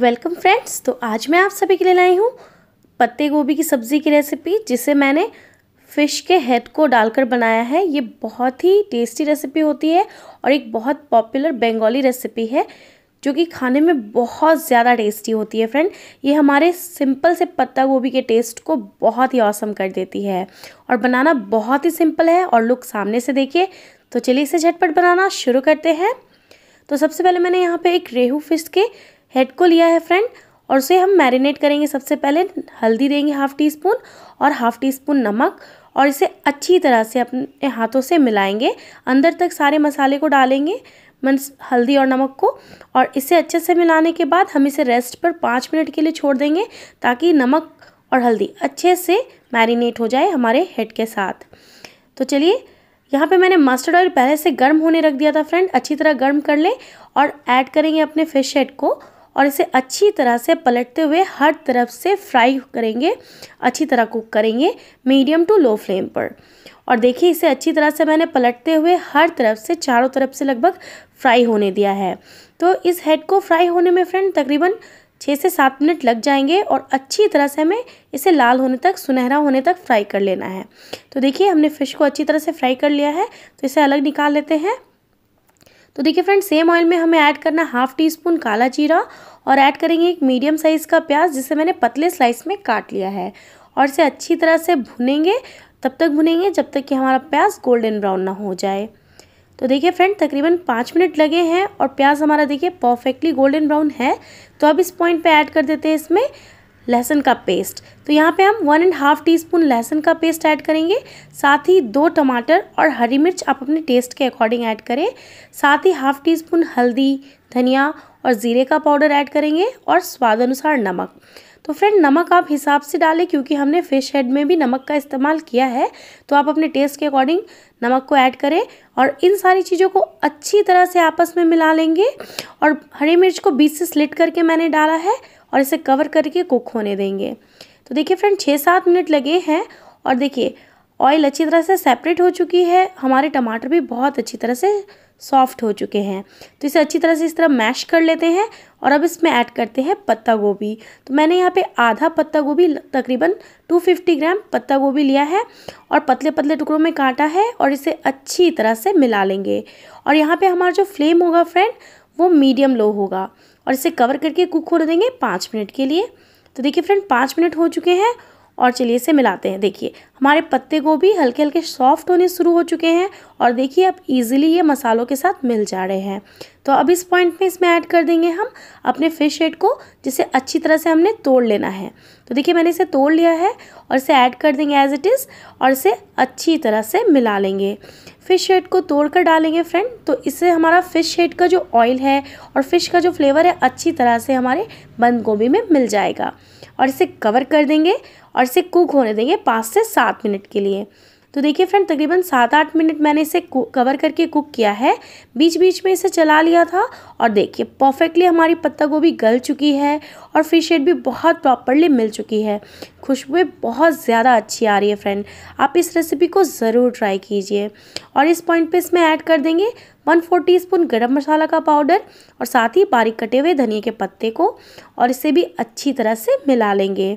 welcome friends तो आज मैं आप सभी के लिए लाई हूँ पत्ते गोभी की सब्ज़ी की रेसिपी जिसे मैंने फ़िश के हेड को डालकर बनाया है ये बहुत ही टेस्टी रेसिपी होती है और एक बहुत पॉपुलर बंगाली रेसिपी है जो कि खाने में बहुत ज़्यादा टेस्टी होती है फ्रेंड ये हमारे सिंपल से पत्ता गोभी के टेस्ट को बहुत ही औसम कर देती है और बनाना बहुत ही सिंपल है और लुक सामने से देखिए तो चलिए इसे झटपट बनाना शुरू करते हैं तो सबसे पहले मैंने यहाँ पे एक रेहू फिश के हेड को लिया है फ्रेंड और उसे हम मैरिनेट करेंगे सबसे पहले हल्दी देंगे हाफ़ टी स्पून और हाफ़ टी स्पून नमक और इसे अच्छी तरह से अपने हाथों से मिलाएंगे अंदर तक सारे मसाले को डालेंगे मन हल्दी और नमक को और इसे अच्छे से मिलाने के बाद हम इसे रेस्ट पर पाँच मिनट के लिए छोड़ देंगे ताकि नमक और हल्दी अच्छे से मैरिनेट हो जाए हमारे हेड के साथ तो चलिए यहाँ पे मैंने मस्टर्ड ऑयल पहले से गर्म होने रख दिया था फ्रेंड अच्छी तरह गर्म कर लें और ऐड करेंगे अपने फिश हेड को और इसे अच्छी तरह से पलटते हुए हर तरफ से फ्राई करेंगे अच्छी तरह कुक करेंगे मीडियम टू लो फ्लेम पर और देखिए इसे अच्छी तरह से मैंने पलटते हुए हर तरफ से चारों तरफ से लगभग फ्राई होने दिया है तो इस हेड को फ्राई होने में फ्रेंड तकरीबन छः से सात मिनट लग जाएंगे और अच्छी तरह से हमें इसे लाल होने तक सुनहरा होने तक फ्राई कर लेना है तो देखिए हमने फ़िश को अच्छी तरह से फ्राई कर लिया है तो इसे अलग निकाल लेते हैं तो देखिए फ्रेंड सेम ऑयल में हमें ऐड करना हाफ टी स्पून काला जीरा और ऐड करेंगे एक मीडियम साइज़ का प्याज जिसे मैंने पतले स्लाइस में काट लिया है और इसे अच्छी तरह से भुनेंगे तब तक भुनेंगे जब तक कि हमारा प्याज गोल्डन ब्राउन ना हो जाए तो देखिए फ्रेंड तकरीबन पाँच मिनट लगे हैं और प्याज हमारा देखिए परफेक्टली गोल्डन ब्राउन है तो अब इस पॉइंट पे ऐड कर देते हैं इसमें लहसुन का पेस्ट तो यहाँ पे हम one and half teaspoon लहसुन का पेस्ट ऐड करेंगे साथ ही दो टमाटर और हरी मिर्च आप अपने टेस्ट के अकॉर्डिंग ऐड करें साथ ही हाफ टी स्पून हल्दी धनिया और ज़ीरे का पाउडर ऐड करेंगे और स्वाद अनुसार नमक तो फ्रेंड नमक आप हिसाब से डालें क्योंकि हमने फ़िश हेड में भी नमक का इस्तेमाल किया है तो आप अपने टेस्ट के अकॉर्डिंग नमक को ऐड करें और इन सारी चीज़ों को अच्छी तरह से आपस में मिला लेंगे और हरी मिर्च को बीच से स्लिट करके मैंने डाला है और इसे कवर करके कुक होने देंगे तो देखिए फ्रेंड छः सात मिनट लगे हैं और देखिए ऑयल अच्छी तरह से सेपरेट हो चुकी है हमारे टमाटर भी बहुत अच्छी तरह से सॉफ्ट हो चुके हैं तो इसे अच्छी तरह से इस तरह मैश कर लेते हैं और अब इसमें ऐड करते हैं पत्ता गोभी तो मैंने यहाँ पे आधा पत्ता गोभी तकरीबन 250 ग्राम पत्ता गोभी लिया है और पतले पतले टुकड़ों में काटा है और इसे अच्छी तरह से मिला लेंगे और यहाँ पे हमारा जो फ्लेम होगा फ्रेंड वो मीडियम लो होगा और इसे कवर करके कुक हो देंगे पाँच मिनट के लिए तो देखिए फ्रेंड पाँच मिनट हो चुके हैं और चलिए इसे मिलाते हैं देखिए हमारे पत्ते गोभी हल्के हल्के सॉफ्ट होने शुरू हो चुके हैं और देखिए अब इजीली ये मसालों के साथ मिल जा रहे हैं तो अब इस पॉइंट में इसमें ऐड कर देंगे हम अपने फिश हेड को जिसे अच्छी तरह से हमने तोड़ लेना है तो देखिए मैंने इसे तोड़ लिया है और इसे ऐड कर देंगे एज इट इज़ और इसे अच्छी तरह से मिला लेंगे फ़िश हेड को तोड़ कर डालेंगे फ्रेंड तो इससे हमारा फ़िश हेड का जो ऑयल है और फ़िश का जो फ्लेवर है अच्छी तरह से हमारे बंद गोभी में मिल जाएगा और इसे कवर कर देंगे और इसे कुक होने देंगे पाँच से सात मिनट के लिए तो देखिए फ्रेंड तकरीबन सात आठ मिनट मैंने इसे कवर करके कुक किया है बीच बीच में इसे चला लिया था और देखिए परफेक्टली हमारी पत्ता गोभी गल चुकी है और फिश हेड भी बहुत प्रॉपरली मिल चुकी है खुशबू बहुत ज़्यादा अच्छी आ रही है फ्रेंड आप इस रेसिपी को ज़रूर ट्राई कीजिए और इस पॉइंट पे इसमें ऐड कर देंगे वन फोर टी स्पून गर्म मसाला का पाउडर और साथ ही बारीक कटे हुए धनिया के पत्ते को और इसे भी अच्छी तरह से मिला लेंगे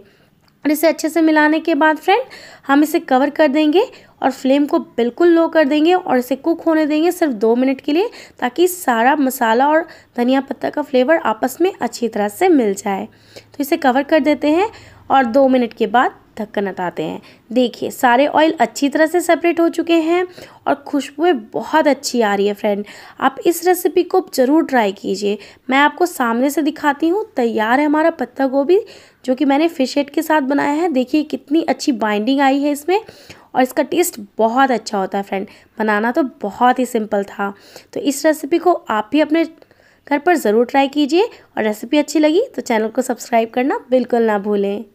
और इसे अच्छे से मिलाने के बाद फ्रेंड हम इसे कवर कर देंगे और फ्लेम को बिल्कुल लो कर देंगे और इसे कुक होने देंगे सिर्फ दो मिनट के लिए ताकि सारा मसाला और धनिया पत्ता का फ्लेवर आपस में अच्छी तरह से मिल जाए तो इसे कवर कर देते हैं और दो मिनट के बाद ढक्कन हटाते हैं देखिए सारे ऑयल अच्छी तरह से सेपरेट हो चुके हैं और खुशबुएं बहुत अच्छी आ रही है फ्रेंड आप इस रेसिपी को ज़रूर ट्राई कीजिए मैं आपको सामने से दिखाती हूँ तैयार है हमारा पत्ता गोभी जो कि मैंने फ़िश हेड के साथ बनाया है देखिए कितनी अच्छी बाइंडिंग आई है इसमें और इसका टेस्ट बहुत अच्छा होता है फ्रेंड बनाना तो बहुत ही सिंपल था तो इस रेसिपी को आप भी अपने घर पर ज़रूर ट्राई कीजिए और रेसिपी अच्छी लगी तो चैनल को सब्सक्राइब करना बिल्कुल ना भूलें